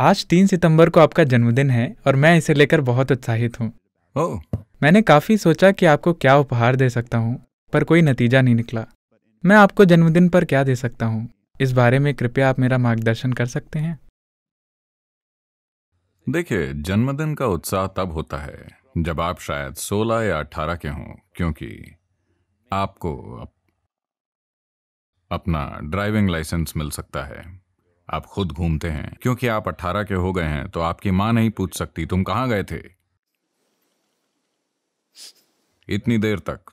आज तीन सितंबर को आपका जन्मदिन है और मैं इसे लेकर बहुत उत्साहित हूँ oh. मैंने काफ़ी सोचा कि आपको क्या उपहार दे सकता हूँ पर कोई नतीजा नहीं निकला मैं आपको जन्मदिन पर क्या दे सकता हूँ इस बारे में कृपया आप मेरा मार्गदर्शन कर सकते हैं देखिए जन्मदिन का उत्साह तब होता है जब आप शायद 16 या 18 के हों क्योंकि आपको अप, अपना ड्राइविंग लाइसेंस मिल सकता है आप खुद घूमते हैं क्योंकि आप अट्ठारह के हो गए हैं तो आपकी मां नहीं पूछ सकती तुम कहां गए थे इतनी देर तक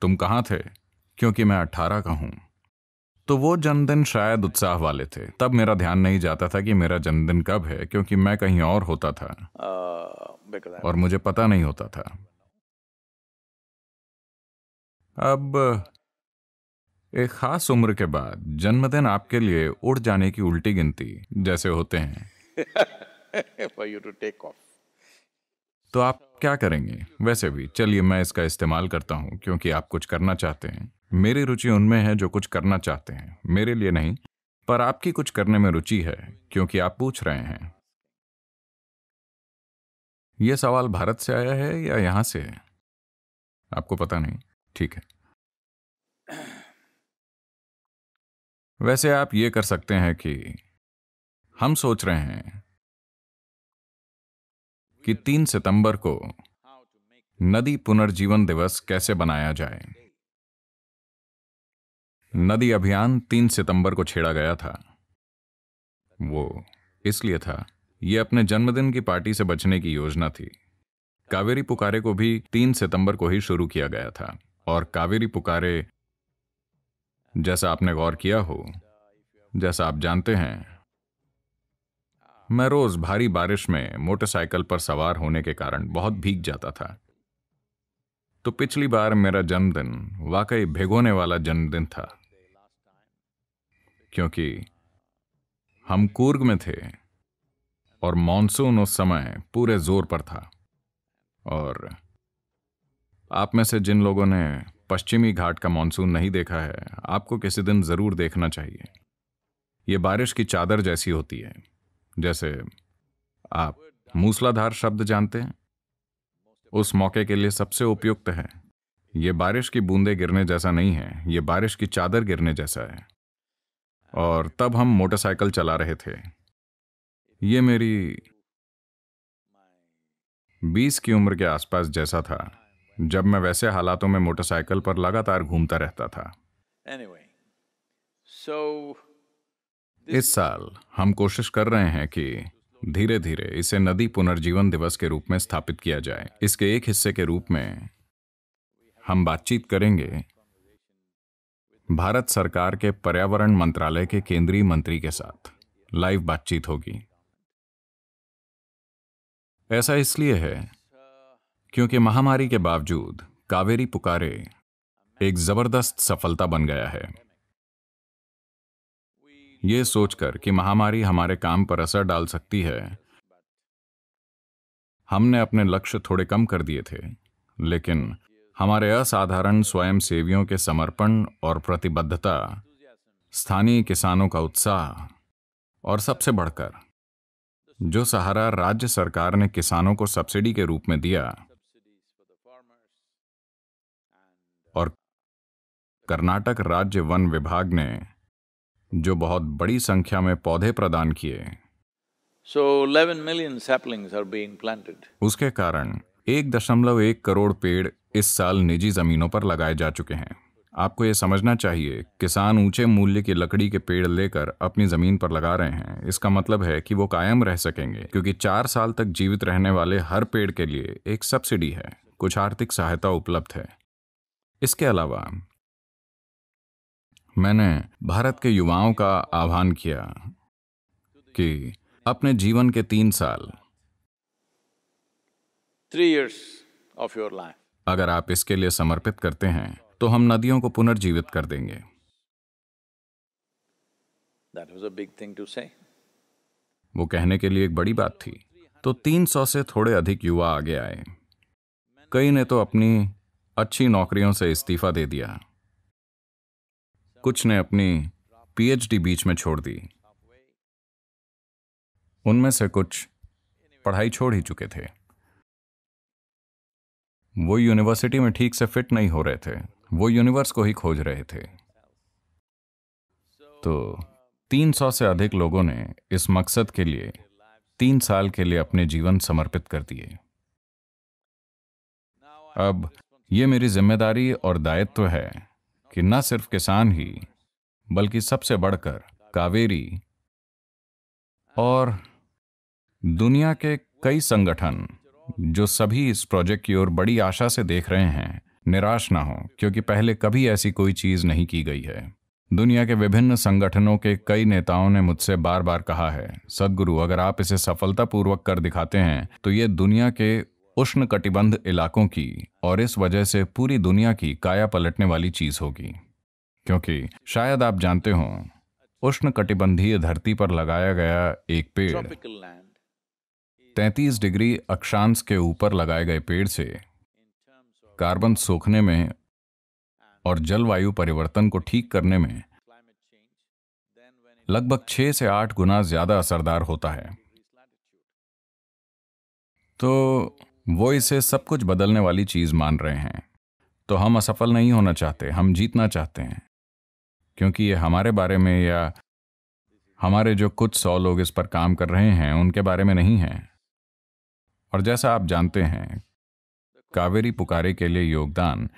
तुम कहां थे क्योंकि मैं अट्ठारह का हूं तो वो जन्मदिन शायद उत्साह वाले थे तब मेरा ध्यान नहीं जाता था कि मेरा जन्मदिन कब है क्योंकि मैं कहीं और होता था और मुझे पता नहीं होता था अब एक खास उम्र के बाद जन्मदिन आपके लिए उड़ जाने की उल्टी गिनती जैसे होते हैं तो आप क्या करेंगे वैसे भी चलिए मैं इसका इस्तेमाल करता हूँ क्योंकि आप कुछ करना चाहते हैं मेरी रुचि उनमें है जो कुछ करना चाहते हैं मेरे लिए नहीं पर आपकी कुछ करने में रुचि है क्योंकि आप पूछ रहे हैं यह सवाल भारत से आया है या यहां से है आपको पता नहीं ठीक है वैसे आप ये कर सकते हैं कि हम सोच रहे हैं कि तीन सितंबर को नदी पुनर्जीवन दिवस कैसे बनाया जाए नदी अभियान तीन सितंबर को छेड़ा गया था वो इसलिए था ये अपने जन्मदिन की पार्टी से बचने की योजना थी कावेरी पुकारे को भी तीन सितंबर को ही शुरू किया गया था और कावेरी पुकारे जैसा आपने गौर किया हो जैसा आप जानते हैं मैं रोज भारी बारिश में मोटरसाइकिल पर सवार होने के कारण बहुत भीग जाता था तो पिछली बार मेरा जन्मदिन वाकई भिगोने वाला जन्मदिन था क्योंकि हम कूर्ग में थे और मॉनसून उस समय पूरे जोर पर था और आप में से जिन लोगों ने पश्चिमी घाट का मानसून नहीं देखा है आपको किसी दिन ज़रूर देखना चाहिए ये बारिश की चादर जैसी होती है जैसे आप मूसलाधार शब्द जानते हैं उस मौके के लिए सबसे उपयुक्त है ये बारिश की बूंदें गिरने जैसा नहीं है ये बारिश की चादर गिरने जैसा है और तब हम मोटरसाइकिल चला रहे थे ये मेरी बीस की उम्र के आसपास जैसा था जब मैं वैसे हालातों में मोटरसाइकिल पर लगातार घूमता रहता था इस साल हम कोशिश कर रहे हैं कि धीरे धीरे इसे नदी पुनर्जीवन दिवस के रूप में स्थापित किया जाए इसके एक हिस्से के रूप में हम बातचीत करेंगे भारत सरकार के पर्यावरण मंत्रालय के केंद्रीय मंत्री के साथ लाइव बातचीत होगी ऐसा इसलिए है क्योंकि महामारी के बावजूद कावेरी पुकारे एक जबरदस्त सफलता बन गया है ये सोचकर कि महामारी हमारे काम पर असर डाल सकती है हमने अपने लक्ष्य थोड़े कम कर दिए थे लेकिन हमारे असाधारण स्वयंसेवियों के समर्पण और प्रतिबद्धता स्थानीय किसानों का उत्साह और सबसे बढ़कर जो सहारा राज्य सरकार ने किसानों को सब्सिडी के रूप में दिया कर्नाटक राज्य वन विभाग ने जो बहुत बड़ी संख्या में पौधे प्रदान किए सो इलेवन मिलियन saplings उसके कारण एक दशमलव एक करोड़ पेड़ इस साल निजी जमीनों पर लगाए जा चुके हैं आपको ये समझना चाहिए किसान ऊंचे मूल्य की लकड़ी के पेड़ लेकर अपनी ज़मीन पर लगा रहे हैं इसका मतलब है कि वो कायम रह सकेंगे क्योंकि चार साल तक जीवित रहने वाले हर पेड़ के लिए एक सब्सिडी है कुछ आर्थिक सहायता उपलब्ध है इसके अलावा मैंने भारत के युवाओं का आह्वान किया कि अपने जीवन के तीन साल three years of your life अगर आप इसके लिए समर्पित करते हैं तो हम नदियों को पुनर्जीवित कर देंगे That was a big thing to say. वो कहने के लिए एक बड़ी बात थी तो 300 से थोड़े अधिक युवा आगे आए कई ने तो अपनी अच्छी नौकरियों से इस्तीफा दे दिया कुछ ने अपनी पीएचडी बीच में छोड़ दी उनमें से कुछ पढ़ाई छोड़ ही चुके थे वो यूनिवर्सिटी में ठीक से फिट नहीं हो रहे थे वो यूनिवर्स को ही खोज रहे थे तो 300 से अधिक लोगों ने इस मकसद के लिए तीन साल के लिए अपने जीवन समर्पित कर दिए अब ये मेरी जिम्मेदारी और दायित्व है कि न सिर्फ किसान ही बल्कि सबसे बढ़कर कावेरी और दुनिया के कई संगठन जो सभी इस प्रोजेक्ट की ओर बड़ी आशा से देख रहे हैं निराश ना हो क्योंकि पहले कभी ऐसी कोई चीज नहीं की गई है दुनिया के विभिन्न संगठनों के कई नेताओं ने मुझसे बार बार कहा है सदगुरु अगर आप इसे सफलतापूर्वक कर दिखाते हैं तो ये दुनिया के उष्ण कटिबंध इलाकों की और इस वजह से पूरी दुनिया की काया पलटने वाली चीज होगी क्योंकि शायद आप जानते हो उष्ण कटिबंधीय धरती पर लगाया गया एक पेड़ 33 डिग्री अक्षांश के ऊपर लगाए गए पेड़ से कार्बन सोखने में और जलवायु परिवर्तन को ठीक करने में लगभग छह से आठ गुना ज्यादा असरदार होता है तो वो इसे सब कुछ बदलने वाली चीज़ मान रहे हैं तो हम असफल नहीं होना चाहते हम जीतना चाहते हैं क्योंकि ये हमारे बारे में या हमारे जो कुछ सौ लोग इस पर काम कर रहे हैं उनके बारे में नहीं है और जैसा आप जानते हैं कावेरी पुकारे के लिए योगदान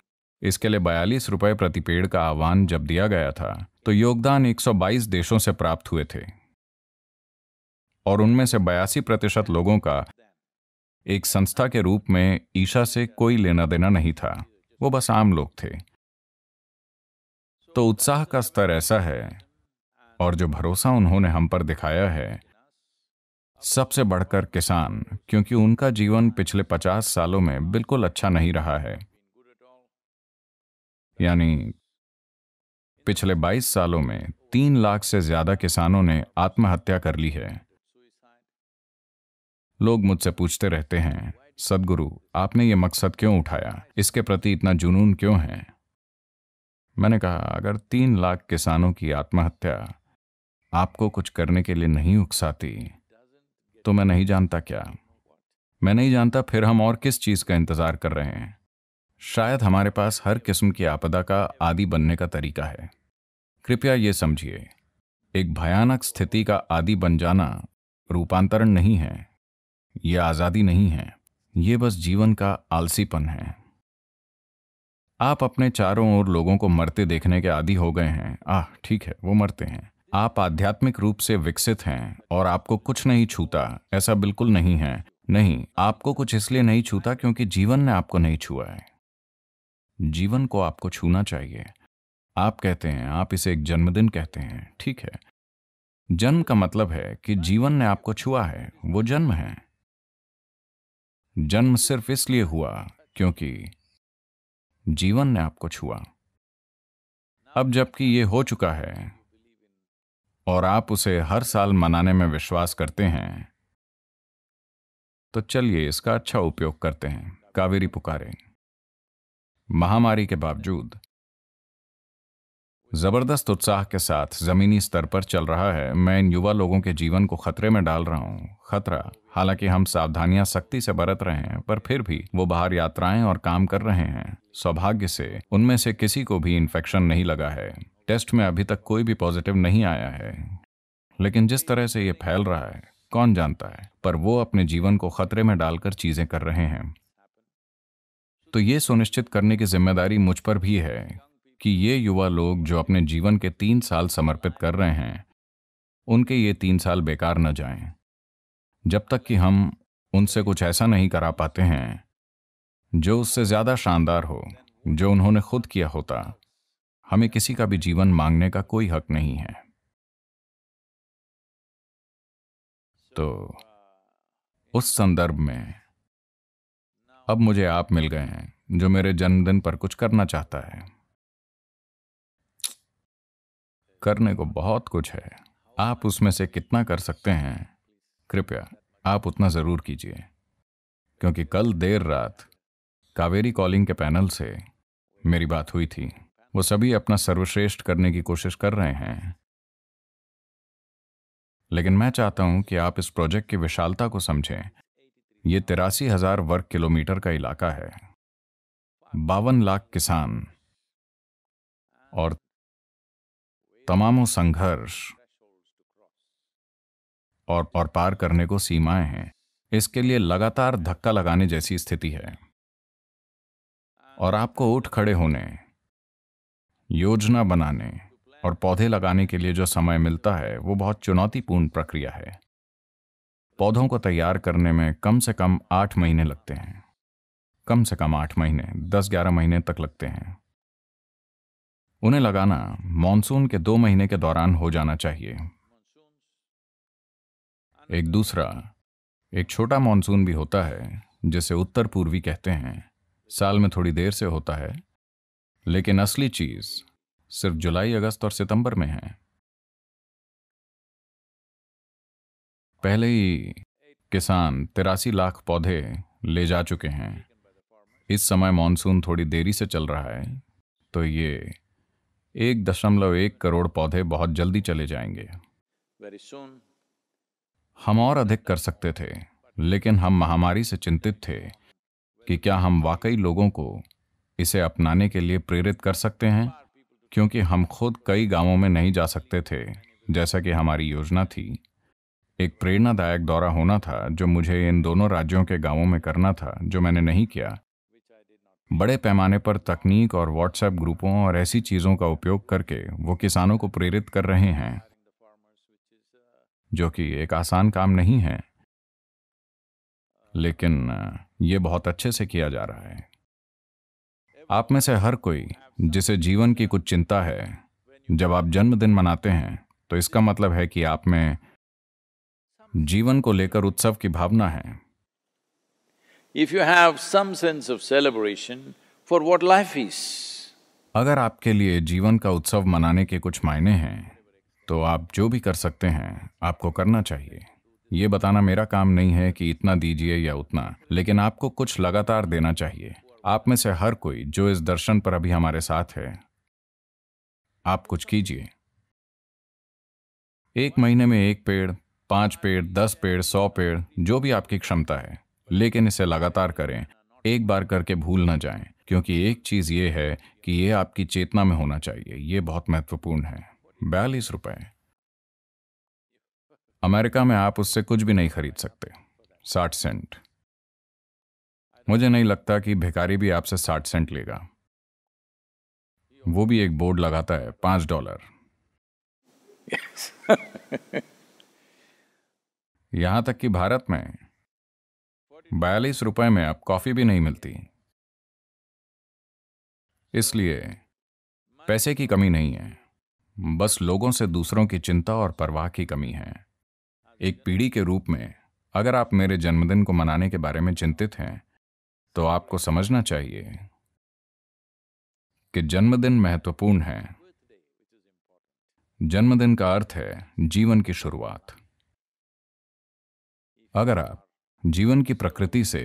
इसके लिए बयालीस रुपए प्रति पेड़ का आह्वान जब दिया गया था तो योगदान 122 देशों से प्राप्त हुए थे और उनमें से बयासी प्रतिशत लोगों का एक संस्था के रूप में ईशा से कोई लेना देना नहीं था वो बस आम लोग थे तो उत्साह का स्तर ऐसा है और जो भरोसा उन्होंने हम पर दिखाया है सबसे बढ़कर किसान क्योंकि उनका जीवन पिछले पचास सालों में बिल्कुल अच्छा नहीं रहा है यानी पिछले 22 सालों में तीन लाख से ज्यादा किसानों ने आत्महत्या कर ली है लोग मुझसे पूछते रहते हैं सदगुरु आपने ये मकसद क्यों उठाया इसके प्रति इतना जुनून क्यों है मैंने कहा अगर तीन लाख किसानों की आत्महत्या आपको कुछ करने के लिए नहीं उकसाती तो मैं नहीं जानता क्या मैं नहीं जानता फिर हम और किस चीज़ का इंतज़ार कर रहे हैं शायद हमारे पास हर किस्म की आपदा का आदि बनने का तरीका है कृपया ये समझिए एक भयानक स्थिति का आदि बन जाना रूपांतरण नहीं है ये आज़ादी नहीं है ये बस जीवन का आलसीपन है आप अपने चारों ओर लोगों को मरते देखने के आदि हो गए हैं आह ठीक है वो मरते हैं आप आध्यात्मिक रूप से विकसित हैं और आपको कुछ नहीं छूता ऐसा बिल्कुल नहीं है नहीं आपको कुछ इसलिए नहीं छूता क्योंकि जीवन ने आपको नहीं छुआ है जीवन को आपको छूना चाहिए आप कहते हैं आप इसे एक जन्मदिन कहते हैं ठीक है जन्म का मतलब है कि जीवन ने आपको छुआ है वो जन्म है जन्म सिर्फ इसलिए हुआ क्योंकि जीवन ने आपको छुआ अब जबकि ये हो चुका है और आप उसे हर साल मनाने में विश्वास करते हैं तो चलिए इसका अच्छा उपयोग करते हैं कावेरी पुकारे महामारी के बावजूद जबरदस्त उत्साह के साथ जमीनी स्तर पर चल रहा है मैं इन युवा लोगों के जीवन को खतरे में डाल रहा हूँ खतरा हालांकि हम सावधानियां सख्ती से बरत रहे हैं पर फिर भी वो बाहर यात्राएं और काम कर रहे हैं सौभाग्य से उनमें से किसी को भी इन्फेक्शन नहीं लगा है टेस्ट में अभी तक कोई भी पॉजिटिव नहीं आया है लेकिन जिस तरह से ये फैल रहा है कौन जानता है पर वो अपने जीवन को खतरे में डालकर चीजें कर रहे हैं तो ये सुनिश्चित करने की जिम्मेदारी मुझ पर भी है कि ये युवा लोग जो अपने जीवन के तीन साल समर्पित कर रहे हैं उनके ये तीन साल बेकार न जाएं। जब तक कि हम उनसे कुछ ऐसा नहीं करा पाते हैं जो उससे ज़्यादा शानदार हो जो उन्होंने खुद किया होता हमें किसी का भी जीवन मांगने का कोई हक नहीं है तो उस संदर्भ में अब मुझे आप मिल गए हैं जो मेरे जन्मदिन पर कुछ करना चाहता है करने को बहुत कुछ है आप उसमें से कितना कर सकते हैं कृपया आप उतना ज़रूर कीजिए क्योंकि कल देर रात कावेरी कॉलिंग के पैनल से मेरी बात हुई थी वो सभी अपना सर्वश्रेष्ठ करने की कोशिश कर रहे हैं लेकिन मैं चाहता हूं कि आप इस प्रोजेक्ट की विशालता को समझें ये तिरासी हजार वर्ग किलोमीटर का इलाका है बावन लाख किसान और तमामों संघर्ष और और पार करने को सीमाएं हैं इसके लिए लगातार धक्का लगाने जैसी स्थिति है और आपको उठ खड़े होने योजना बनाने और पौधे लगाने के लिए जो समय मिलता है वो बहुत चुनौतीपूर्ण प्रक्रिया है पौधों को तैयार करने में कम से कम आठ महीने लगते हैं कम से कम आठ महीने दस ग्यारह महीने तक लगते हैं उन्हें लगाना मानसून के दो महीने के दौरान हो जाना चाहिए एक दूसरा एक छोटा मानसून भी होता है जिसे उत्तर पूर्वी कहते हैं साल में थोड़ी देर से होता है लेकिन असली चीज सिर्फ जुलाई अगस्त और सितंबर में है पहले ही किसान तिरासी लाख पौधे ले जा चुके हैं इस समय मानसून थोड़ी देरी से चल रहा है तो ये एक दशमलव एक करोड़ पौधे बहुत जल्दी चले जाएंगे हम और अधिक कर सकते थे लेकिन हम महामारी से चिंतित थे कि क्या हम वाकई लोगों को इसे अपनाने के लिए प्रेरित कर सकते हैं क्योंकि हम खुद कई गांवों में नहीं जा सकते थे जैसा कि हमारी योजना थी एक प्रेरणादायक दौरा होना था जो मुझे इन दोनों राज्यों के गांवों में करना था जो मैंने नहीं किया बड़े पैमाने पर तकनीक और व्हाट्सएप ग्रुपों और ऐसी चीज़ों का उपयोग करके वो किसानों को प्रेरित कर रहे हैं जो कि एक आसान काम नहीं है लेकिन ये बहुत अच्छे से किया जा रहा है आप में से हर कोई जिसे जीवन की कुछ चिंता है जब आप जन्मदिन मनाते हैं तो इसका मतलब है कि आप में जीवन को लेकर उत्सव की भावना है if you have some sense of celebration for what life is. अगर आपके लिए जीवन का उत्सव मनाने के कुछ मायने हैं, तो आप जो भी कर सकते हैं, आपको करना चाहिए। ये बताना मेरा काम नहीं है कि इतना दीजिए या उतना, लेकिन आपको कुछ लगातार देना चाहिए। आप में से हर कोई जो इस दर्शन पर अभी हमारे साथ है, आप कुछ कीजिए। एक महीने में एक पेड़, पांच पेड़ दस पेड़ सौ पेड़ जो भी आपकी क्षमता है लेकिन इसे लगातार करें एक बार करके भूल ना जाएं क्योंकि एक चीज़ ये है कि ये आपकी चेतना में होना चाहिए ये बहुत महत्वपूर्ण है बयालीस रुपए अमेरिका में आप उससे कुछ भी नहीं खरीद सकते साठ सेंट मुझे नहीं लगता कि भिखारी भी आपसे साठ सेंट लेगा वो भी एक बोर्ड लगाता है पांच डॉलर यहां तक कि भारत में बयालीस रुपए में अब कॉफ़ी भी नहीं मिलती इसलिए पैसे की कमी नहीं है बस लोगों से दूसरों की चिंता और परवाह की कमी है एक पीढ़ी के रूप में अगर आप मेरे जन्मदिन को मनाने के बारे में चिंतित हैं तो आपको समझना चाहिए कि जन्मदिन महत्वपूर्ण है जन्मदिन का अर्थ है जीवन की शुरुआत अगर आप जीवन की प्रकृति से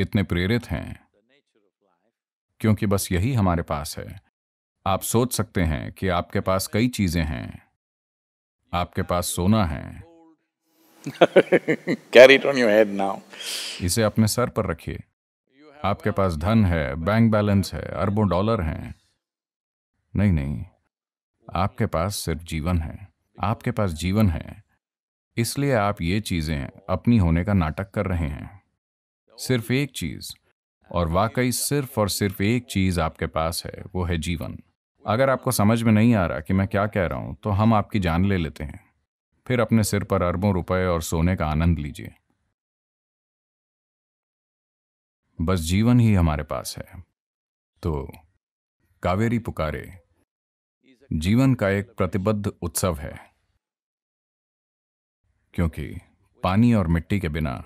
इतने प्रेरित हैं क्योंकि बस यही हमारे पास है आप सोच सकते हैं कि आपके पास कई चीजें हैं आपके पास सोना है Carry it on इसे अपने सर पर रखिए आपके पास धन है बैंक बैलेंस है अरबों डॉलर हैं नहीं नहीं आपके पास सिर्फ जीवन है आपके पास जीवन है इसलिए आप ये चीज़ें अपनी होने का नाटक कर रहे हैं सिर्फ एक चीज़ और वाकई सिर्फ और सिर्फ एक चीज़ आपके पास है वो है जीवन अगर आपको समझ में नहीं आ रहा कि मैं क्या कह रहा हूं तो हम आपकी जान ले लेते हैं फिर अपने सिर पर अरबों रुपए और सोने का आनंद लीजिए बस जीवन ही हमारे पास है तो कावेरी पुकारे जीवन का एक प्रतिबद्ध उत्सव है क्योंकि पानी और मिट्टी के बिना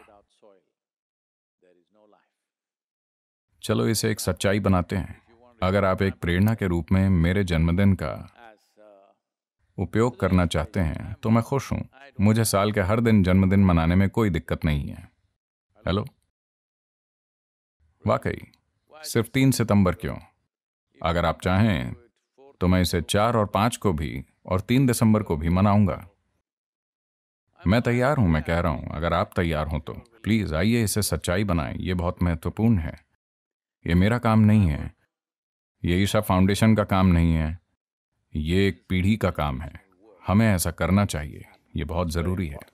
चलो इसे एक सच्चाई बनाते हैं अगर आप एक प्रेरणा के रूप में मेरे जन्मदिन का उपयोग करना चाहते हैं तो मैं खुश हूं मुझे साल के हर दिन जन्मदिन मनाने में कोई दिक्कत नहीं है हेलो वाकई सिर्फ तीन सितंबर क्यों अगर आप चाहें तो मैं इसे चार और पांच को भी और तीन दिसंबर को भी मनाऊंगा मैं तैयार हूं मैं कह रहा हूं अगर आप तैयार हो तो प्लीज़ आइए इसे सच्चाई बनाएं ये बहुत महत्वपूर्ण है ये मेरा काम नहीं है ये ईशा फाउंडेशन का काम नहीं है ये एक पीढ़ी का काम है हमें ऐसा करना चाहिए ये बहुत ज़रूरी है